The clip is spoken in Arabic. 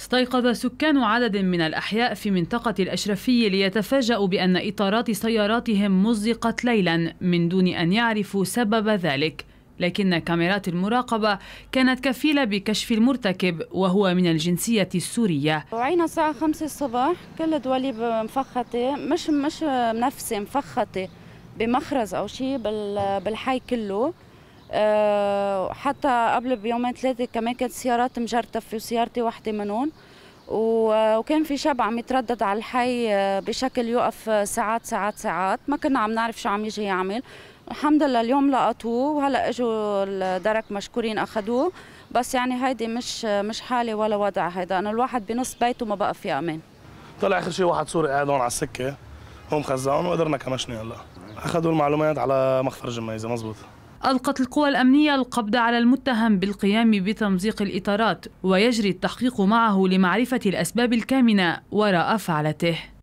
استيقظ سكان عدد من الأحياء في منطقة الأشرفية ليتفاجأوا بأن إطارات سياراتهم مزقت ليلا من دون أن يعرفوا سبب ذلك لكن كاميرات المراقبة كانت كفيلة بكشف المرتكب وهو من الجنسية السورية وعينا الساعة خمسة الصباح كل دولي مفخطة مش مش منفسة مفخطة بمخرز أو شيء بالحي كله آه، وحتى قبل بيومين ثلاثه كمان كانت سيارات مجرتفه وسيارتي واحده منهم وكان في شاب عم يتردد على الحي آه، بشكل يوقف آه، ساعات ساعات ساعات ما كنا عم نعرف شو عم يجي يعمل الحمد لله اليوم لقطوه وهلا اجوا الدرك مشكورين اخذوه بس يعني هيدي مش آه، مش حاله ولا وضع هيدا انه الواحد بنص بيته ما بقى في امان طلع اخر شيء واحد سوري قاعد هون على السكه هو مخزعهم وقدرنا كمشني هلا اخذوا المعلومات على مخفر جميزه مزبوط ألقت القوى الأمنية القبض على المتهم بالقيام بتمزيق الإطارات ويجري التحقيق معه لمعرفة الأسباب الكامنة وراء فعلته